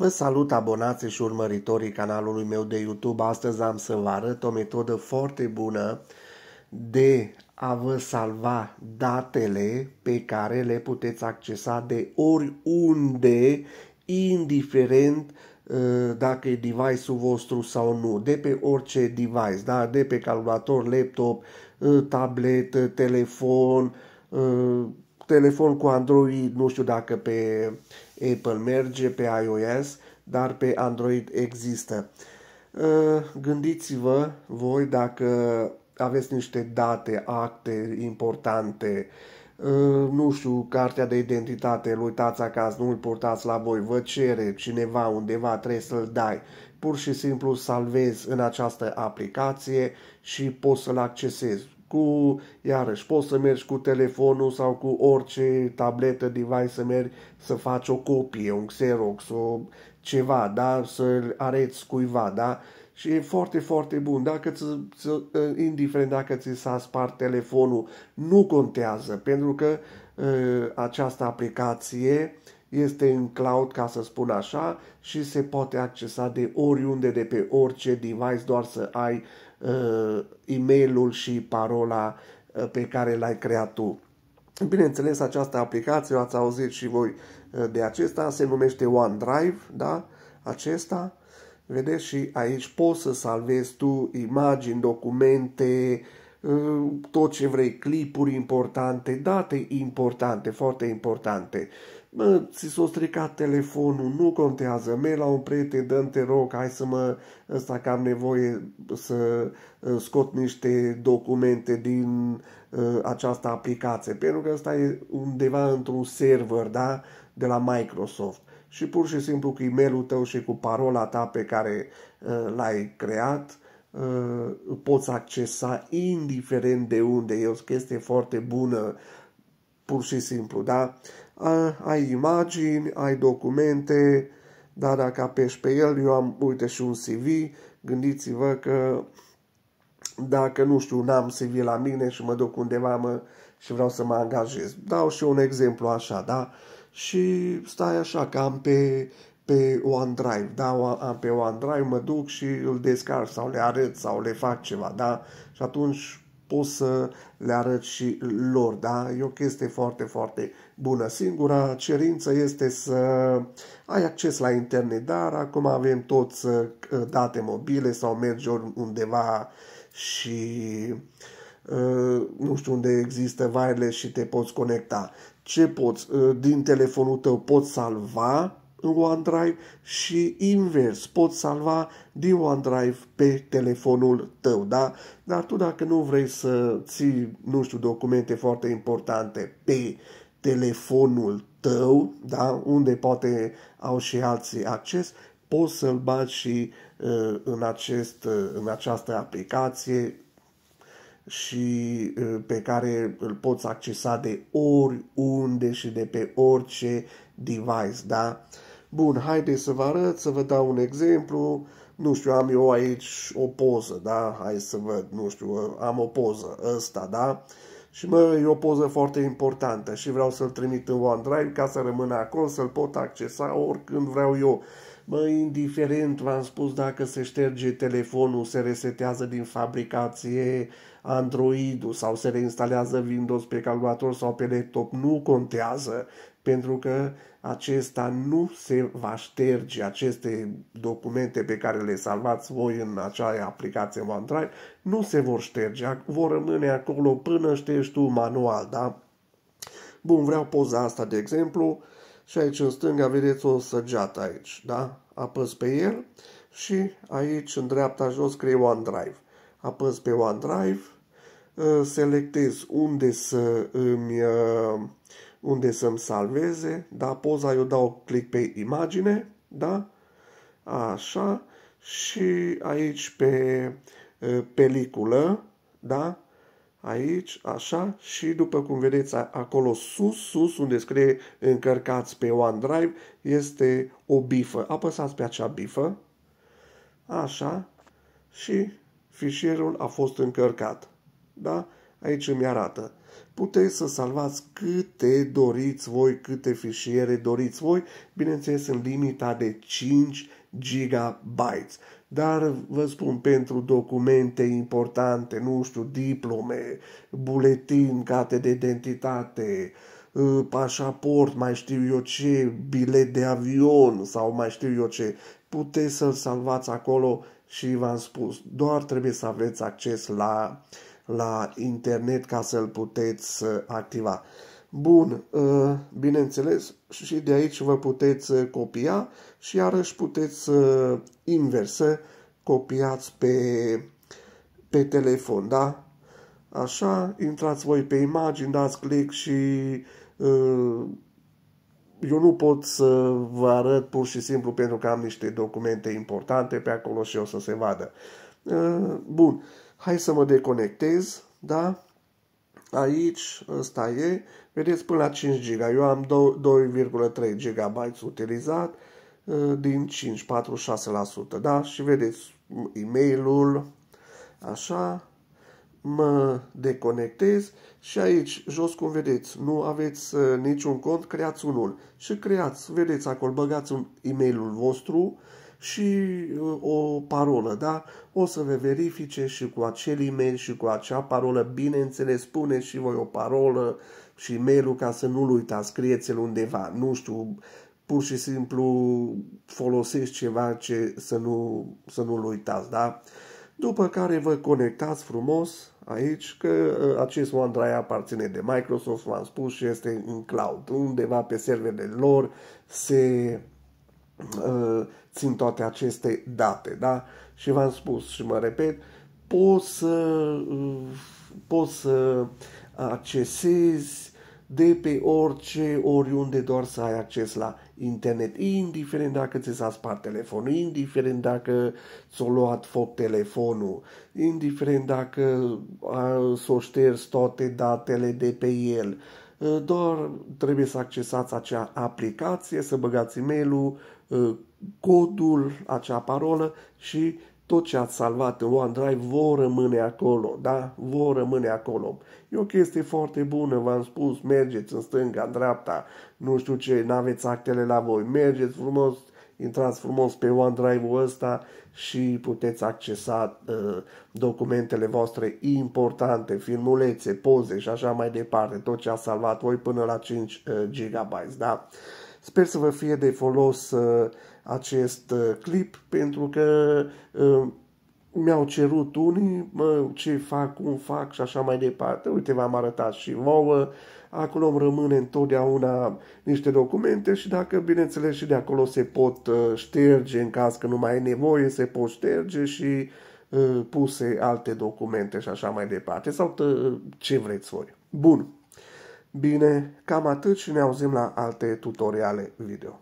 Vă salut abonații și urmăritorii canalului meu de YouTube. Astăzi am să vă arăt o metodă foarte bună de a vă salva datele pe care le puteți accesa de oriunde, indiferent uh, dacă e device-ul vostru sau nu, de pe orice device, da? de pe calculator, laptop, uh, tablet, uh, telefon, telefon cu Android, nu știu dacă pe Apple merge pe iOS, dar pe Android există. Ă, gândiți-vă voi dacă aveți niște date, acte importante, ă, nu știu, cartea de identitate, îl uitați acasă, nu îl purtați la voi, vă cere cineva undeva, trebuie să-l dai. Pur și simplu salvezi în această aplicație și poți să-l accesezi cu, iarăși, poți să mergi cu telefonul sau cu orice tabletă, device, să mergi să faci o copie, un Xerox, o ceva, da, să-l areți cuiva, da, și e foarte, foarte bun. Dacă ți, ți, ă, indiferent dacă ți s-a spart telefonul, nu contează, pentru că ă, această aplicație este în cloud, ca să spun așa, și se poate accesa de oriunde, de pe orice device, doar să ai uh, e-mailul și parola uh, pe care l-ai creat tu. Bineînțeles, această aplicație, ați auzit și voi uh, de acesta, se numește OneDrive, da? Acesta. Vedeți și aici poți să salvezi tu imagini, documente, uh, tot ce vrei, clipuri importante, date importante, foarte importante. Mă, ți s-a stricat telefonul, nu contează, merg la un prieten, dă te rog, hai să mă, ăsta că am nevoie să uh, scot niște documente din uh, această aplicație, pentru că ăsta e undeva într-un server, da, de la Microsoft. Și pur și simplu cu e-mailul tău și cu parola ta pe care uh, l-ai creat, uh, poți accesa indiferent de unde. E o chestie foarte bună, pur și simplu, da? Uh, ai imagini, ai documente, dar dacă apeși pe el, eu am, uite, și un CV, gândiți-vă că dacă, nu știu, n-am CV la mine și mă duc undeva mă, și vreau să mă angajez. Dau și un exemplu așa, da? Și stai așa, că am pe, pe OneDrive, da? Am pe OneDrive, mă duc și îl descarc sau le arăt sau le fac ceva, da? Și atunci poți să le arăți și lor. Da? E o chestie foarte, foarte bună. Singura cerință este să ai acces la internet, dar acum avem toți uh, date mobile sau mergi undeva și uh, nu știu unde există wireless și te poți conecta. Ce poți? Uh, din telefonul tău poți salva în OneDrive și invers, poți salva din OneDrive pe telefonul tău, da? Dar tu dacă nu vrei să ții, nu știu, documente foarte importante pe telefonul tău, da? Unde poate au și alții acces, poți să-l bagi și uh, în, acest, uh, în această aplicație și uh, pe care îl poți accesa de oriunde și de pe orice device, da? Bun, haideți să vă arăt, să vă dau un exemplu. Nu știu, am eu aici o poză, da? Hai să văd, nu știu, am o poză, ăsta, da? Și mă, e o poză foarte importantă și vreau să-l trimit în OneDrive ca să rămână acolo, să-l pot accesa oricând vreau eu. Mă, indiferent, v-am spus, dacă se șterge telefonul, se resetează din fabricație Android-ul sau se reinstalează Windows pe calculator sau pe laptop, nu contează pentru că acesta nu se va șterge aceste documente pe care le salvați voi în acea aplicație OneDrive, nu se vor șterge, vor rămâne acolo până ștergi tu manual, da? Bun, vreau poza asta, de exemplu, și aici în stânga vedeți o săgeată aici, da? Apăs pe el și aici în dreapta jos scrie OneDrive. Apăs pe OneDrive, uh, selectez unde să îmi uh, unde să-mi salveze, da, poza eu dau click pe imagine, da, așa, și aici pe uh, peliculă, da, aici, așa, și după cum vedeți acolo sus, sus, unde scrie încărcați pe OneDrive, este o bifă. Apăsați pe acea bifă, așa, și fișierul a fost încărcat. Da? Aici îmi arată puteți să salvați câte doriți voi, câte fișiere doriți voi, bineînțeles în limita de 5 gigabytes. Dar vă spun, pentru documente importante, nu știu, diplome, buletin, carte de identitate, ă, pașaport, mai știu eu ce, bilet de avion sau mai știu eu ce, puteți să-l salvați acolo și v-am spus, doar trebuie să aveți acces la uh, la internet ca să-l puteți uh, activa. Bun, uh, bineînțeles, și de aici vă puteți uh, copia și iarăși puteți invers să copiați pe, pe telefon, da? Așa, intrați voi pe imagini, dați click și eu nu pot să vă arăt pur și simplu pentru că am niște documente importante pe acolo și o să se vadă. Bun. Hai să mă deconectez, da? Aici, ăsta e, vedeți, până la 5 GB. Eu am 2,3 GB utilizat ă, din 5, 6%, da? Și vedeți e-mail-ul, așa, mă deconectez și aici, jos cum vedeți, nu aveți ă, niciun cont, creați unul și creați, vedeți acolo, băgați un e ul vostru, uh, și uh, o parolă, da? O să vă verifice și cu acel e-mail și cu acea parolă, bineînțeles, pune și voi o parolă și mail-ul ca să nu-l uitați, scrieți-l undeva, nu știu, pur și simplu folosești ceva ce să, nu, să nu-l uitați, da? După care vă conectați frumos aici, că uh, acest OneDrive aparține de Microsoft, v-am spus, și este în cloud, undeva pe serverele lor se Uh, țin toate aceste date, da? Și v-am spus și mă repet, poți să, uh, poți să accesezi de pe orice, oriunde doar să ai acces la internet, indiferent dacă ți s-a spart telefonul, indiferent dacă ți-a luat foc telefonul, indiferent dacă uh, s-o șters toate datele de pe el, doar trebuie să accesați acea aplicație, să băgați e-mail-ul, codul, acea parolă și tot ce ați salvat în OneDrive vor rămâne acolo, da? Vor rămâne acolo. E o chestie foarte bună, v-am spus, mergeți în stânga, în dreapta, nu știu ce, n-aveți actele la voi, mergeți frumos, uh, intrați frumos pe OneDrive-ul ăsta și puteți accesa uh, documentele voastre importante, filmulețe, poze și așa mai departe, tot ce a salvat voi până la 5 uh, GB. Da? Sper să vă fie de folos uh, acest uh, clip pentru că uh, mi-au cerut unii mă, ce fac, cum fac și așa mai departe. Uite, v-am arătat și vouă. Acolo îmi rămâne întotdeauna niște documente și dacă, bineînțeles, și de acolo se pot uh, șterge în caz că nu mai e nevoie, se pot șterge și uh, puse alte documente și așa mai departe. Sau tă, uh, ce vreți voi. Bun. Bine, cam atât și ne auzim la alte tutoriale video.